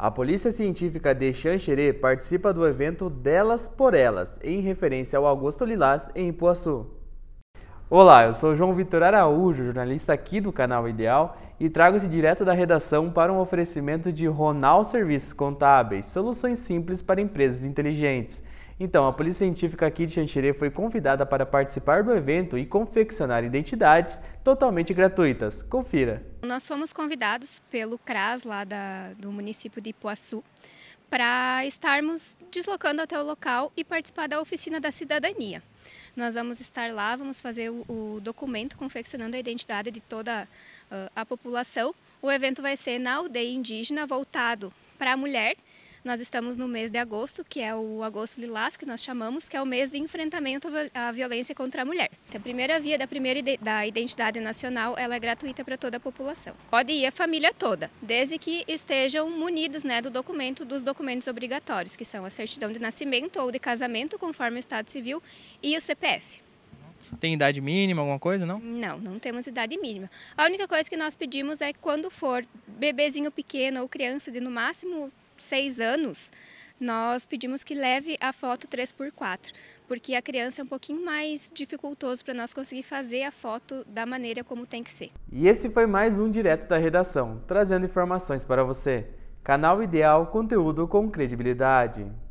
A Polícia Científica de Xanxerê participa do evento Delas por Elas, em referência ao Augusto Lilás, em Ipuaçu. Olá, eu sou João Vitor Araújo, jornalista aqui do canal Ideal, e trago-se direto da redação para um oferecimento de Ronal Serviços Contábeis, soluções simples para empresas inteligentes. Então, a Polícia Científica aqui de Xanxerê foi convidada para participar do evento e confeccionar identidades totalmente gratuitas. Confira. Nós fomos convidados pelo CRAS, lá da, do município de Ipuaçu, para estarmos deslocando até o local e participar da oficina da cidadania. Nós vamos estar lá, vamos fazer o, documento confeccionando a identidade de toda a população. O evento vai ser na aldeia indígena, voltado para a mulher nós estamos no mês de agosto, que é o agosto lilás, que nós chamamos, que é o mês de enfrentamento à violência contra a mulher. Então, a primeira via da primeira da identidade nacional, ela é gratuita para toda a população. Pode ir a família toda, desde que estejam munidos né, do documento, dos documentos obrigatórios, que são a certidão de nascimento ou de casamento, conforme o Estado Civil, e o CPF. Tem idade mínima, alguma coisa, não? Não, não temos idade mínima. A única coisa que nós pedimos é que quando for bebezinho pequeno ou criança de no máximo seis anos, nós pedimos que leve a foto 3x4, porque a criança é um pouquinho mais dificultoso para nós conseguir fazer a foto da maneira como tem que ser. E esse foi mais um Direto da Redação, trazendo informações para você. Canal Ideal, conteúdo com credibilidade.